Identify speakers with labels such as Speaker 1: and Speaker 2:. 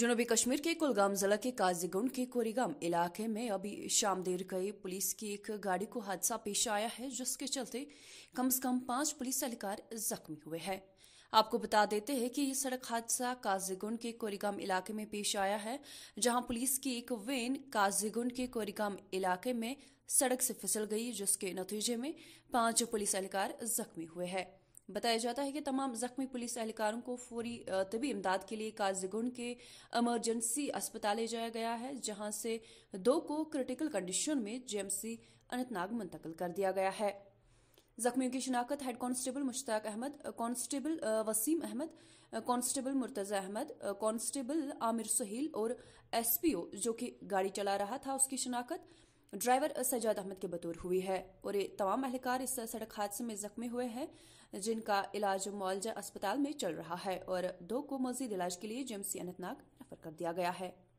Speaker 1: जनूबी कश्मीर के कुलगाम जिला के काजीगुंड के कोरीगाम इलाके में अभी शाम देर गई पुलिस की एक गाड़ी को हादसा पेश आया है जिसके चलते कम से कम पांच पुलिस अधिकार जख्मी हुए हैं आपको बता देते हैं कि ये सड़क हादसा काजीगुंड के कोरीगाम इलाके में पेश आया है जहां पुलिस की एक वेन काजीगुंड के कोरीगाम इलाके में सड़क से फिसल गई जिसके नतीजे में पांच पुलिस अधिकार जख्मी हुए हैं बताया जाता है कि तमाम जख्मी पुलिस एहलकारों को फौरी तबी इमदाद के लिए काजीगुंड के इमरजेंसी अस्पताल ले जाया गया है जहां से दो को क्रिटिकल कंडीशन में जेएमसी अनंतनाग मुंतकिल कर दिया गया है जख्मियों की शिनाख्त head constable Mushtaq Ahmad constable Wasim Ahmad constable Murtaza Ahmad constable Aamir Sahil और एसपीओ जो कि गाड़ी चला रहा था उसकी शिनाख्त ड्राइवर सजाद अहमद के बतौर हुई है और ये तमाम अहलकार इस सड़क हादसे में जख्मी हुए हैं जिनका इलाज मुआवजा अस्पताल में चल रहा है और दो को मजीद इलाज के लिए जेएमसी अनंतनाग रेफर कर दिया गया है